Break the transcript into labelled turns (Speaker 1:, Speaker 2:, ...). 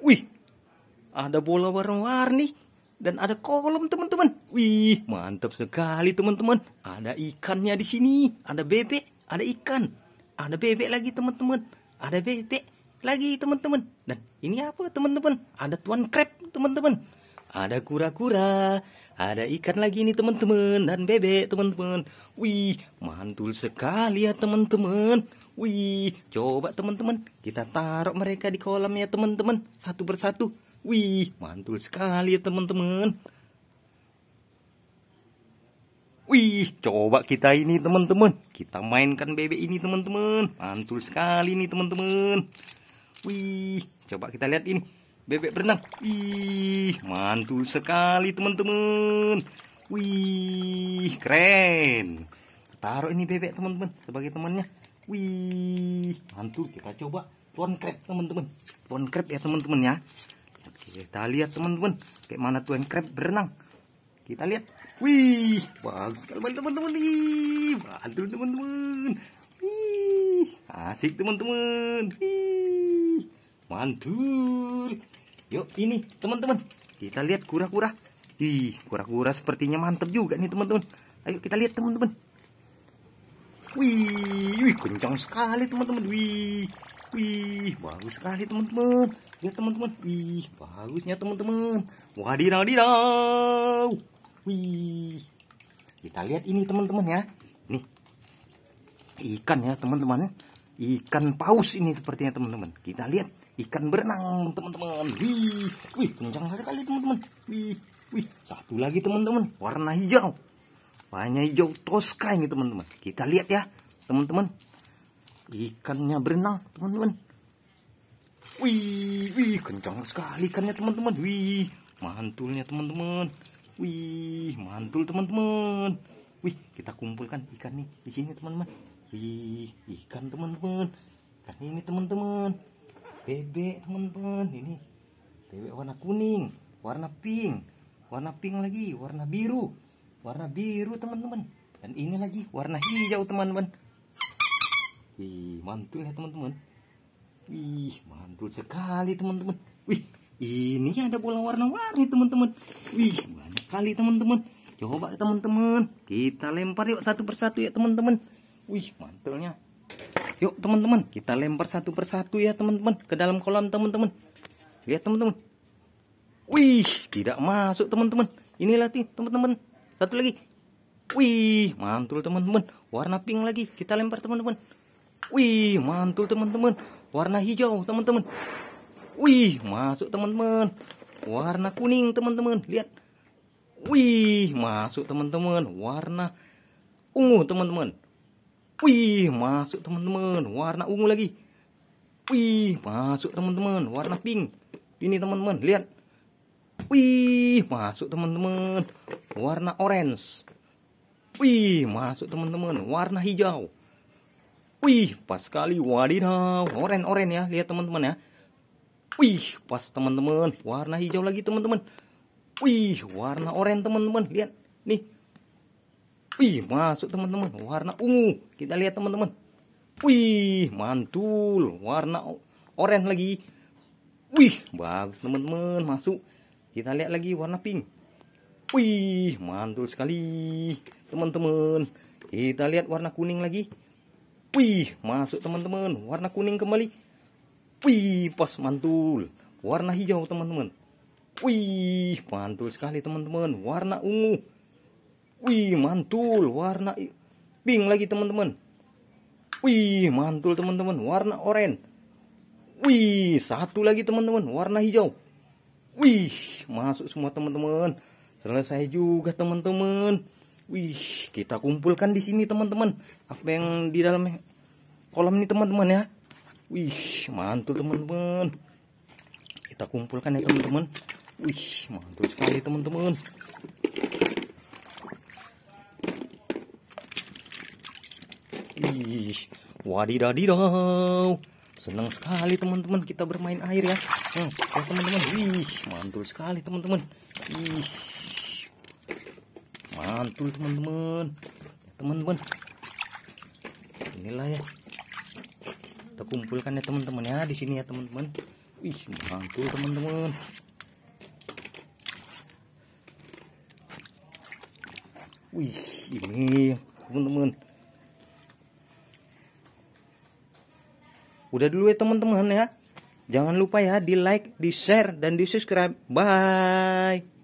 Speaker 1: Wih, ada bola warna-warni dan ada kolom teman-teman. Wih, mantap sekali teman-teman. Ada ikannya di sini, ada bebek, ada ikan, ada bebek lagi teman-teman, ada bebek lagi teman-teman. Dan ini apa teman-teman? Ada tuan crab teman-teman. Ada kura-kura, ada ikan lagi nih teman-teman dan bebek teman-teman. Wih, mantul sekali ya teman-teman. Wih, coba teman-teman kita taruh mereka di kolam ya teman-teman satu persatu. Wih, mantul sekali ya teman-teman. Wih, coba kita ini teman-teman. Kita mainkan bebek ini teman-teman. Mantul sekali nih teman-teman. Wih, coba kita lihat ini bebek berenang. Ih, mantul sekali teman-teman. Wih, keren. Taruh ini bebek teman-teman sebagai temannya. Wih, mantul. Kita coba tuan crab teman-teman. Tuan crab ya teman-teman ya. Oke, kita lihat teman-teman kayak mana tuan crab berenang. Kita lihat. Wih, bagus sekali teman-teman nih. Mantul teman-teman. Wih, asik teman-teman. Wih. Mantul. Yuk, ini teman-teman. Kita lihat kura-kura. Ih, kura-kura sepertinya mantep juga nih teman-teman. Ayo kita lihat teman-teman. Wih, wih kencang sekali teman-teman. Wih, wih bagus sekali teman-teman. Lihat teman-teman. Wih, bagusnya teman-teman. Wadidaw, Wih. Kita lihat ini teman-teman ya. Nih. Ikan ya teman-teman. Ikan paus ini sepertinya teman-teman. Kita lihat ikan berenang teman-teman wih wih kencang sekali teman-teman wih wih satu lagi teman-teman warna hijau warna hijau toska ini teman-teman kita lihat ya teman-teman ikannya berenang teman-teman wih wih kencang sekali ikannya teman-teman wih mantulnya teman-teman wih mantul teman-teman wih kita kumpulkan ikan nih di sini teman-teman wih ikan teman-teman ikan ini teman-teman bebek teman-teman ini bebek warna kuning warna pink warna pink lagi warna biru warna biru teman-teman dan ini lagi warna hijau teman-teman wih mantul ya teman-teman wih mantul sekali teman-teman wih ini ada bola warna-warni teman-teman wih banyak kali teman-teman coba teman-teman kita lempar yuk satu persatu ya teman-teman wih mantulnya Yuk teman-teman, kita lempar satu persatu ya teman-teman ke dalam kolam teman-teman. Lihat ya, teman-teman. Wih, tidak masuk teman-teman. Ini lagi teman-teman. Satu lagi. Wih, mantul teman-teman. Warna pink lagi. Kita lempar teman-teman. Wih, mantul teman-teman. Warna hijau teman-teman. Wih, masuk teman-teman. Warna kuning teman-teman. Lihat. Wih, masuk teman-teman. Warna ungu teman-teman. Wih, masuk teman-teman. Warna ungu lagi. Wih, masuk teman-teman. Warna pink. Ini teman-teman, lihat. Wih, masuk teman-teman. Warna orange. Wih, masuk teman-teman. Warna hijau. Wih, pas sekali. Wadidaw. Oren-oren ya. Lihat teman-teman ya. Wih, pas teman-teman. Warna hijau lagi teman-teman. Wih, warna oren teman-teman. Lihat. Nih, Wih, masuk teman-teman, warna ungu. Kita lihat teman-teman. Wih, mantul, warna oranye lagi. Wih, bagus teman-teman, masuk. Kita lihat lagi warna pink. Wih, mantul sekali, teman-teman. Kita lihat warna kuning lagi. Wih, masuk teman-teman, warna kuning kembali. Wih, pas mantul. Warna hijau teman-teman. Wih, mantul sekali teman-teman, warna ungu. Wih, mantul. Warna pink lagi, teman-teman. Wih, mantul, teman-teman. Warna oranye. Wih, satu lagi, teman-teman. Warna hijau. Wih, masuk semua, teman-teman. Selesai juga, teman-teman. Wih, kita kumpulkan di sini, teman-teman. Apa yang di dalam kolam ini, teman-teman ya. Wih, mantul, teman-teman. Kita kumpulkan ya, teman-teman. Wih, mantul sekali, teman-teman. Wih, wadidadidaw. Senang sekali teman-teman kita bermain air ya. Hmm, ya teman-teman, wih, mantul sekali teman-teman. Wih, mantul teman-teman. Ya, teman-teman, inilah ya. Kita kumpulkan ya teman-teman ya di sini ya teman-teman. Wih, mantul teman-teman. Wih, ini teman-teman Udah dulu ya teman-teman ya. Jangan lupa ya di like, di share, dan di subscribe. Bye.